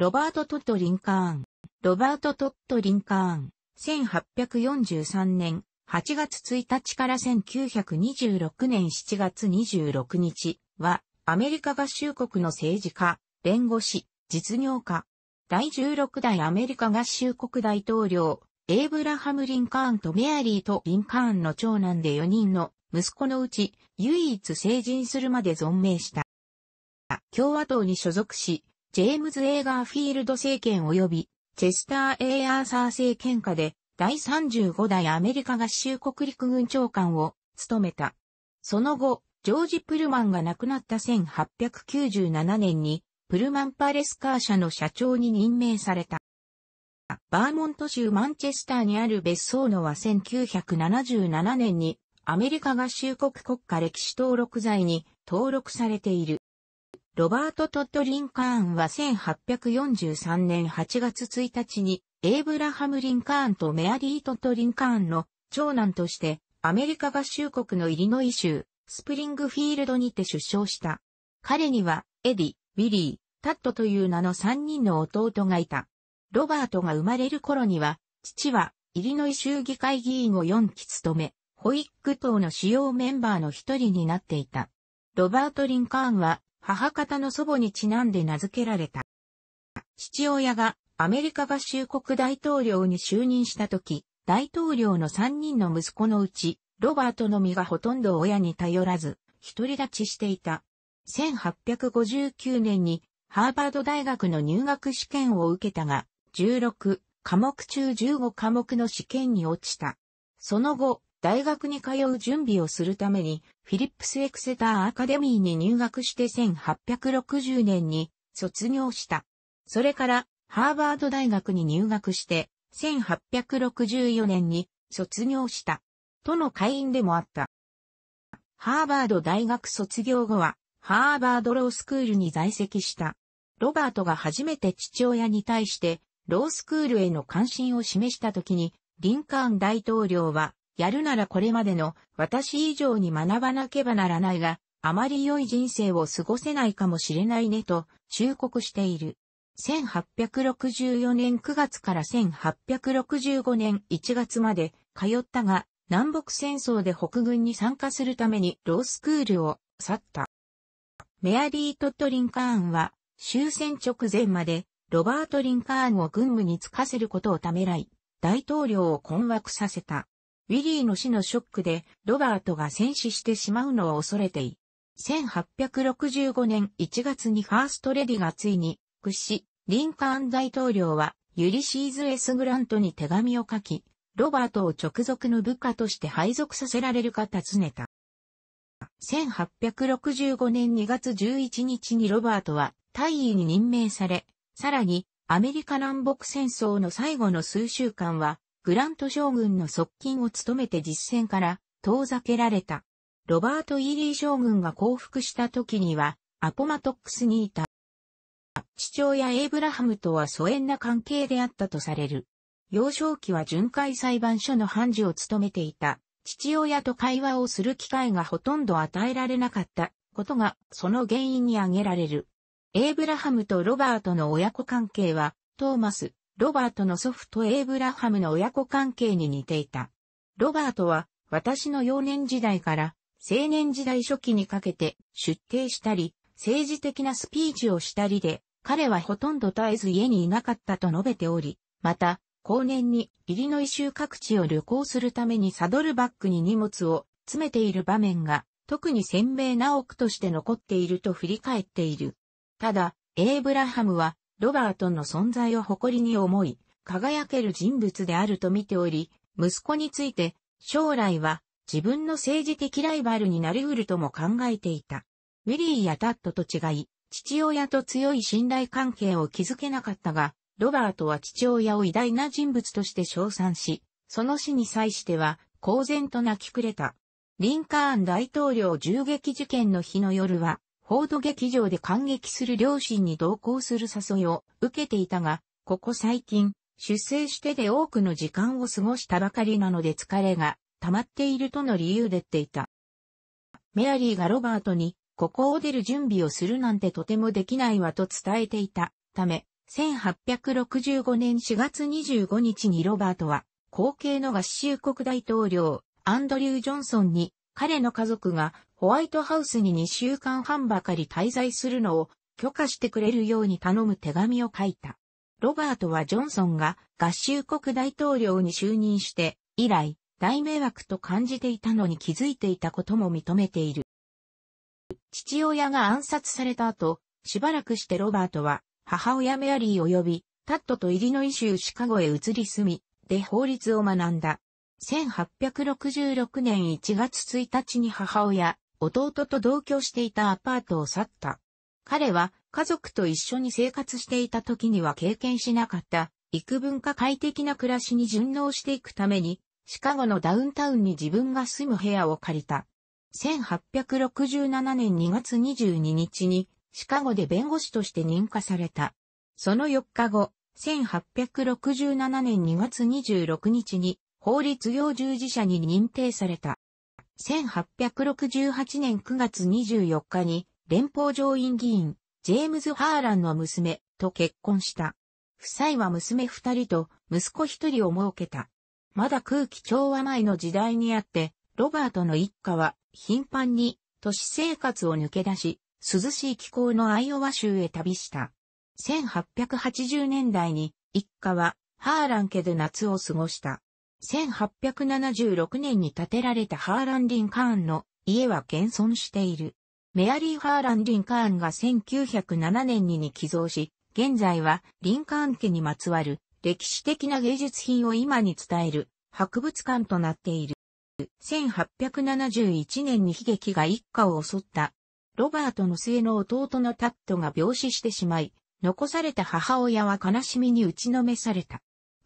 ロバート・トット・リンカーン。ロバート・トット・リンカーン。1843年8月1日から1926年7月26日は、アメリカ合衆国の政治家、弁護士、実業家。第16代アメリカ合衆国大統領、エイブラハム・リンカーンとメアリーとリンカーンの長男で4人の息子のうち唯一成人するまで存命した。共和党に所属し、ジェームズ・エーガーフィールド政権及び、チェスター・エー・アーサー政権下で、第35代アメリカ合衆国陸軍長官を務めた。その後、ジョージ・プルマンが亡くなった1897年に、プルマンパレスカー社の社長に任命された。バーモント州マンチェスターにある別荘のは1977年にアメリカ合衆国国家歴史登録罪に登録されている。ロバート・トッド・リンカーンは1843年8月1日に、エイブラハム・リンカーンとメアリー・トッド・リンカーンの長男として、アメリカ合衆国のイリノイ州、スプリングフィールドにて出生した。彼には、エディ、ウィリー、タットという名の3人の弟がいた。ロバートが生まれる頃には、父は、イリノイ州議会議員を4期務め、ホイック党の主要メンバーの一人になっていた。ロバート・リンカーンは、母方の祖母にちなんで名付けられた。父親がアメリカ合衆国大統領に就任した時、大統領の3人の息子のうち、ロバートのみがほとんど親に頼らず、独り立ちしていた。1859年にハーバード大学の入学試験を受けたが、16科目中15科目の試験に落ちた。その後、大学に通う準備をするために、フィリップス・エクセター・アカデミーに入学して1860年に卒業した。それから、ハーバード大学に入学して、1864年に卒業した。との会員でもあった。ハーバード大学卒業後は、ハーバードロースクールに在籍した。ロバートが初めて父親に対して、ロースクールへの関心を示した時に、リンカーン大統領は、やるならこれまでの私以上に学ばなければならないが、あまり良い人生を過ごせないかもしれないねと忠告している。1864年9月から1865年1月まで通ったが、南北戦争で北軍に参加するためにロースクールを去った。メアリー・トット・リンカーンは終戦直前までロバート・リンカーンを軍務に就かせることをためらい、大統領を困惑させた。ウィリーの死のショックで、ロバートが戦死してしまうのを恐れてい。1865年1月にファーストレディがついに、屈し、リンカーン大統領は、ユリシーズ・エス・グラントに手紙を書き、ロバートを直属の部下として配属させられるか尋ねた。1865年2月11日にロバートは大尉に任命され、さらにアメリカ南北戦争の最後の数週間はグラント将軍の側近を務めて実戦から遠ざけられた。ロバート・イーリー将軍が降伏した時には、アポマトックスにいた。父親エイブラハムとは疎遠な関係であったとされる。幼少期は巡回裁判所の判事を務めていた。父親と会話をする機会がほとんど与えられなかったことがその原因に挙げられる。エイブラハムとロバートの親子関係はトーマス、ロバートの祖父とエイブラハムの親子関係に似ていた。ロバートは、私の幼年時代から、青年時代初期にかけて出廷したり、政治的なスピーチをしたりで、彼はほとんど絶えず家にいなかったと述べており、また、後年にイリノイ州各地を旅行するためにサドルバッグに荷物を詰めている場面が、特に鮮明な奥として残っていると振り返っている。ただ、エイブラハムは、ロバートの存在を誇りに思い、輝ける人物であると見ており、息子について、将来は自分の政治的ライバルになり得るとも考えていた。ウィリーやタットと違い、父親と強い信頼関係を築けなかったが、ロバートは父親を偉大な人物として称賛し、その死に際しては、公然と泣きくれた。リンカーン大統領銃撃事件の日の夜は、フォード劇場で感激する両親に同行する誘いを受けていたが、ここ最近、出生してで多くの時間を過ごしたばかりなので疲れが溜まっているとの理由でっていた。メアリーがロバートに、ここを出る準備をするなんてとてもできないわと伝えていたため、1865年4月25日にロバートは、後継の合衆国大統領、アンドリュー・ジョンソンに、彼の家族がホワイトハウスに2週間半ばかり滞在するのを許可してくれるように頼む手紙を書いた。ロバートはジョンソンが合衆国大統領に就任して以来大迷惑と感じていたのに気づいていたことも認めている。父親が暗殺された後、しばらくしてロバートは母親メアリー及び、タットとイリノイ州シカゴへ移り住み、で法律を学んだ。1866年1月1日に母親、弟と同居していたアパートを去った。彼は家族と一緒に生活していた時には経験しなかった幾分か快適な暮らしに順応していくために、シカゴのダウンタウンに自分が住む部屋を借りた。1867年2月22日に、シカゴで弁護士として認可された。その4日後、1867年2月26日に、法律用従事者に認定された。1868年9月24日に連邦上院議員、ジェームズ・ハーランの娘と結婚した。夫妻は娘二人と息子一人を設けた。まだ空気調和前の時代にあって、ロバートの一家は頻繁に都市生活を抜け出し、涼しい気候のアイオワ州へ旅した。1880年代に一家はハーラン家で夏を過ごした。1876年に建てられたハーラン・リンカーンの家は現存している。メアリー・ハーラン・リンカーンが1907年に寄贈し、現在はリンカーン家にまつわる歴史的な芸術品を今に伝える博物館となっている。1871年に悲劇が一家を襲った。ロバートの末の弟のタットが病死してしまい、残された母親は悲しみに打ちのめされた。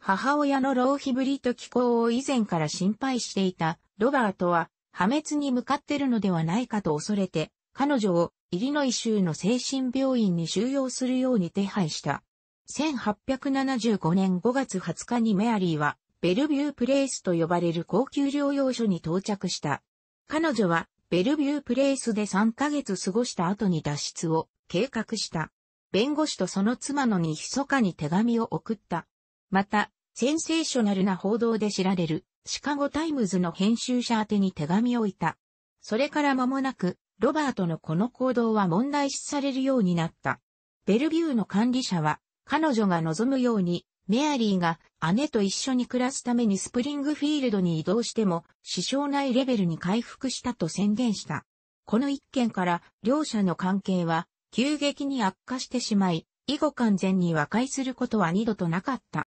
母親の浪費ぶりと気候を以前から心配していたロバートは破滅に向かってるのではないかと恐れて彼女をイリノイ州の精神病院に収容するように手配した。1875年5月20日にメアリーはベルビュープレイスと呼ばれる高級療養所に到着した。彼女はベルビュープレイスで3ヶ月過ごした後に脱出を計画した。弁護士とその妻のに密かに手紙を送った。また、センセーショナルな報道で知られる、シカゴタイムズの編集者宛に手紙を置いた。それから間もなく、ロバートのこの行動は問題視されるようになった。ベルビューの管理者は、彼女が望むように、メアリーが姉と一緒に暮らすためにスプリングフィールドに移動しても、支障ないレベルに回復したと宣言した。この一件から、両者の関係は、急激に悪化してしまい、以後完全に和解することは二度となかった。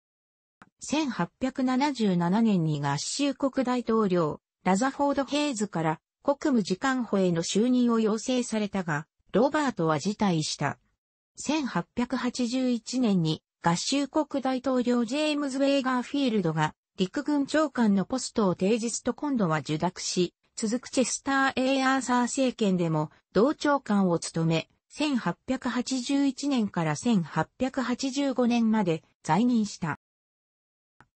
1877年に合衆国大統領、ラザフォード・ヘイズから国務次官補への就任を要請されたが、ロバートは辞退した。1881年に合衆国大統領ジェームズ・ウェイガーフィールドが陸軍長官のポストを提示と今度は受諾し、続くチェスター・エイ・アーサー政権でも同長官を務め、1881年から1885年まで在任した。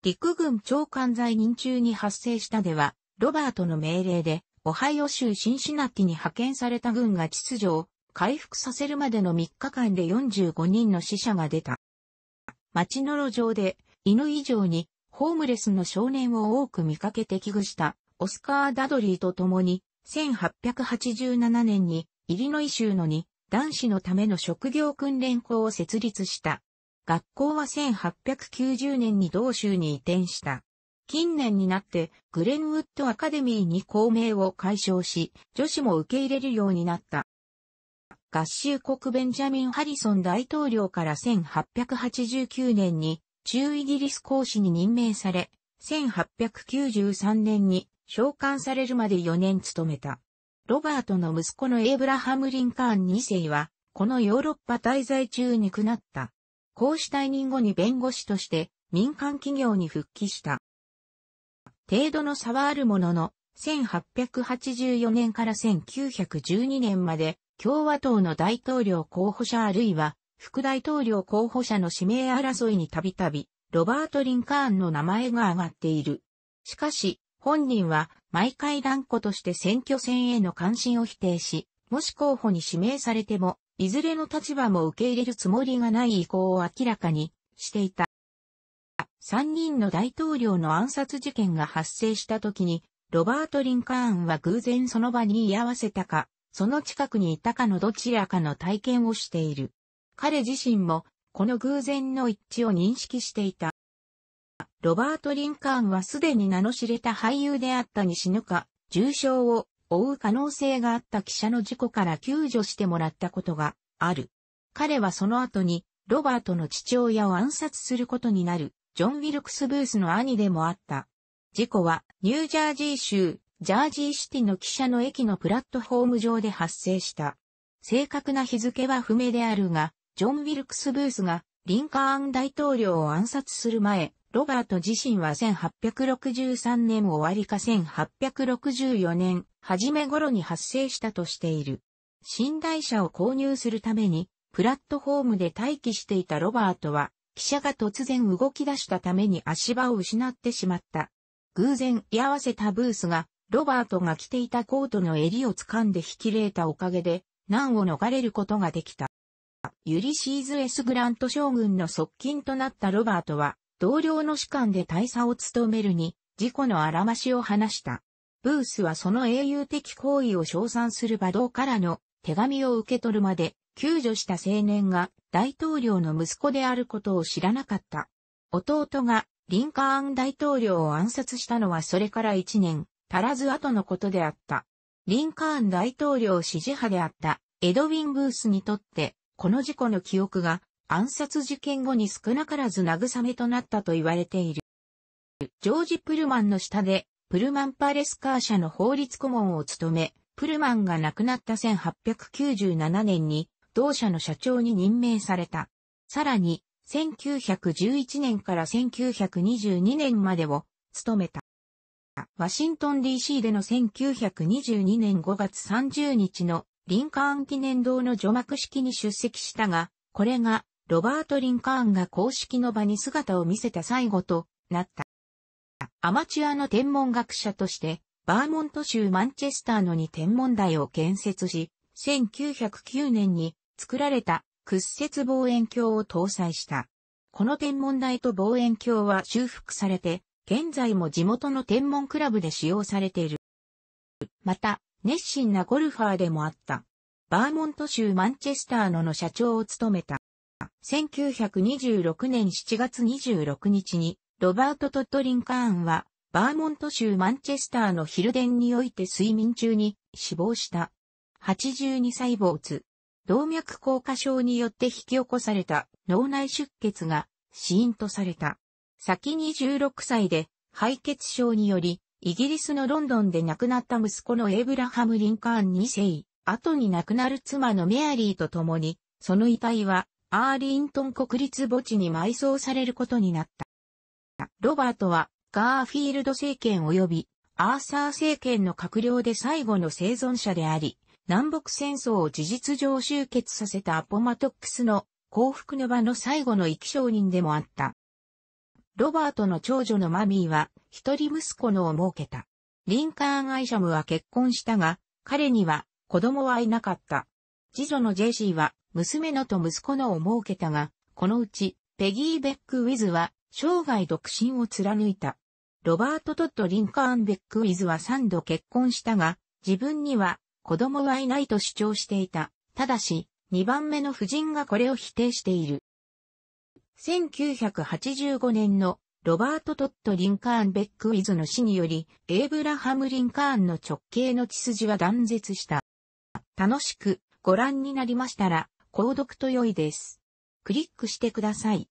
陸軍長官在任中に発生したでは、ロバートの命令で、オハイオ州シンシナティに派遣された軍が秩序を回復させるまでの3日間で45人の死者が出た。街の路上で、犬以上に、ホームレスの少年を多く見かけて危惧した、オスカー・ダドリーと共に、1887年に、イリノイ州のに、男子のための職業訓練校を設立した。学校は1890年に同州に移転した。近年になってグレンウッドアカデミーに公名を解消し、女子も受け入れるようになった。合衆国ベンジャミン・ハリソン大統領から1889年に中イギリス公使に任命され、1893年に召喚されるまで4年務めた。ロバートの息子のエイブラハム・リンカーン2世は、このヨーロッパ滞在中にくなった。こうした任後に弁護士として民間企業に復帰した。程度の差はあるものの、1884年から1912年まで共和党の大統領候補者あるいは副大統領候補者の指名争いにたびたびロバート・リンカーンの名前が挙がっている。しかし、本人は毎回断固として選挙戦への関心を否定し、もし候補に指名されてもいずれの立場も受け入れるつもりがない意向を明らかにしていた。3人の大統領の暗殺事件が発生した時に、ロバート・リンカーンは偶然その場に居合わせたか、その近くにいたかのどちらかの体験をしている。彼自身も、この偶然の一致を認識していた。ロバート・リンカーンはすでに名の知れた俳優であったに死ぬか、重傷を追う可能性があった記者の事故から救助してもらったことがある。彼はその後に、ロバートの父親を暗殺することになる、ジョン・ウィルクス・ブースの兄でもあった。事故は、ニュージャージー州、ジャージーシティの記者の駅のプラットホーム上で発生した。正確な日付は不明であるが、ジョン・ウィルクス・ブースが、リンカーン大統領を暗殺する前、ロバート自身は1863年終わりか1864年初め頃に発生したとしている。寝台車を購入するために、プラットフォームで待機していたロバートは、汽車が突然動き出したために足場を失ってしまった。偶然居合わせたブースが、ロバートが着ていたコートの襟を掴んで引きれたおかげで、難を逃れることができた。ユリシーズ・エス・グラント将軍の側近となったロバートは、同僚の士官で大佐を務めるに、事故のあらましを話した。ブースはその英雄的行為を称賛する馬道からの手紙を受け取るまで、救助した青年が大統領の息子であることを知らなかった。弟がリンカーン大統領を暗殺したのはそれから1年足らず後のことであった。リンカーン大統領支持派であったエドウィン・ブースにとって、この事故の記憶が暗殺事件後に少なからず慰めとなったと言われている。ジョージ・プルマンの下で、プルマン・パレスカー社の法律顧問を務め、プルマンが亡くなった1897年に、同社の社長に任命された。さらに、1911年から1922年までを、務めた。ワシントン DC での1922年5月30日のリンカーン記念堂の除幕式に出席したが、これがロバート・リンカーンが公式の場に姿を見せた最後となった。アマチュアの天文学者として、バーモント州マンチェスターのに天文台を建設し、1909年に作られた屈折望遠鏡を搭載した。この天文台と望遠鏡は修復されて、現在も地元の天文クラブで使用されている。また、熱心なゴルファーでもあった。バーモント州マンチェスターのの社長を務めた。1926年7月26日に、ロバート・トッド・リンカーンは、バーモント州マンチェスターのヒルデンにおいて睡眠中に死亡した。82歳ーツ動脈硬化症によって引き起こされた脳内出血が死因とされた。先に16歳で敗血症により、イギリスのロンドンで亡くなった息子のエイブラハム・リンカーン2世、後に亡くなる妻のメアリーと共に、その遺体はアーリントン国立墓地に埋葬されることになった。ロバートはガーフィールド政権及びアーサー政権の閣僚で最後の生存者であり、南北戦争を事実上終結させたアポマトックスの幸福の場の最後の生き証人でもあった。ロバートの長女のマミーは一人息子のを設けた。リンカーン・アイシャムは結婚したが、彼には子供はいなかった。次女のジェシーは娘のと息子のを設けたが、このうち、ペギー・ベック・ウィズは、生涯独身を貫いた。ロバート・トッド・リンカーン・ベック・ウィズは3度結婚したが、自分には子供はいないと主張していた。ただし、2番目の夫人がこれを否定している。1985年のロバート・トッド・リンカーン・ベック・ウィズの死により、エイブラハム・リンカーンの直系の血筋は断絶した。楽しくご覧になりましたら、購読と良いです。クリックしてください。